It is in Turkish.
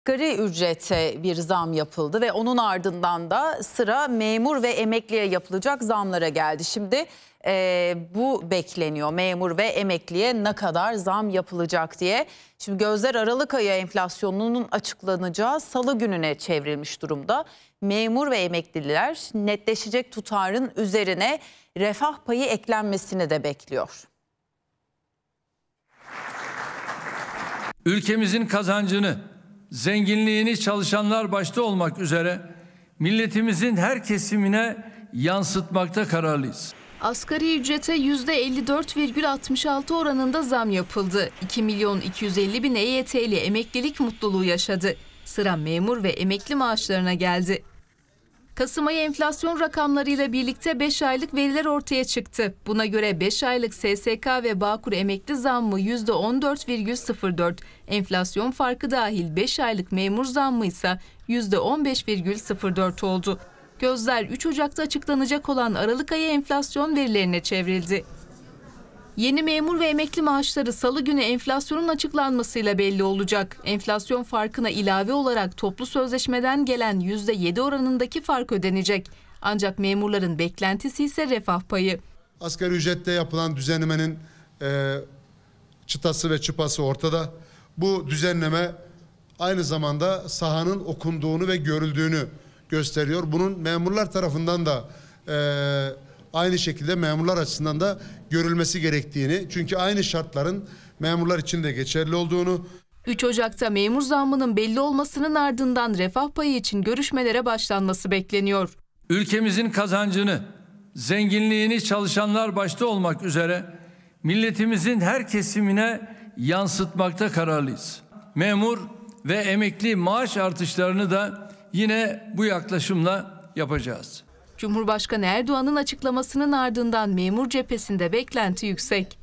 Asgari ücrete bir zam yapıldı ve onun ardından da sıra memur ve emekliye yapılacak zamlara geldi. Şimdi e, bu bekleniyor memur ve emekliye ne kadar zam yapılacak diye. Şimdi gözler Aralık ayı enflasyonunun açıklanacağı salı gününe çevrilmiş durumda. Memur ve emekliler netleşecek tutarın üzerine refah payı eklenmesini de bekliyor. Ülkemizin kazancını zenginliğini çalışanlar başta olmak üzere milletimizin her kesimine yansıtmakta kararlıyız. Asgari ücrete %54,66 oranında zam yapıldı. 2 milyon 250 bin EYT'li emeklilik mutluluğu yaşadı. Sıra memur ve emekli maaşlarına geldi. Kasım ayı enflasyon rakamlarıyla birlikte 5 aylık veriler ortaya çıktı. Buna göre 5 aylık SSK ve Bağkur emekli zammı %14,04. Enflasyon farkı dahil 5 aylık memur zammı ise %15,04 oldu. Gözler 3 Ocak'ta açıklanacak olan Aralık ayı enflasyon verilerine çevrildi. Yeni memur ve emekli maaşları salı günü enflasyonun açıklanmasıyla belli olacak. Enflasyon farkına ilave olarak toplu sözleşmeden gelen %7 oranındaki fark ödenecek. Ancak memurların beklentisi ise refah payı. Asgari ücrette yapılan düzenlemenin e, çıtası ve çıpası ortada. Bu düzenleme aynı zamanda sahanın okunduğunu ve görüldüğünü gösteriyor. Bunun memurlar tarafından da e, aynı şekilde memurlar açısından da görülmesi gerektiğini çünkü aynı şartların memurlar için de geçerli olduğunu 3 Ocak'ta memur zammının belli olmasının ardından refah payı için görüşmelere başlanması bekleniyor. Ülkemizin kazancını, zenginliğini çalışanlar başta olmak üzere milletimizin her kesimine yansıtmakta kararlıyız. Memur ve emekli maaş artışlarını da yine bu yaklaşımla yapacağız. Cumhurbaşkanı Erdoğan'ın açıklamasının ardından memur cephesinde beklenti yüksek.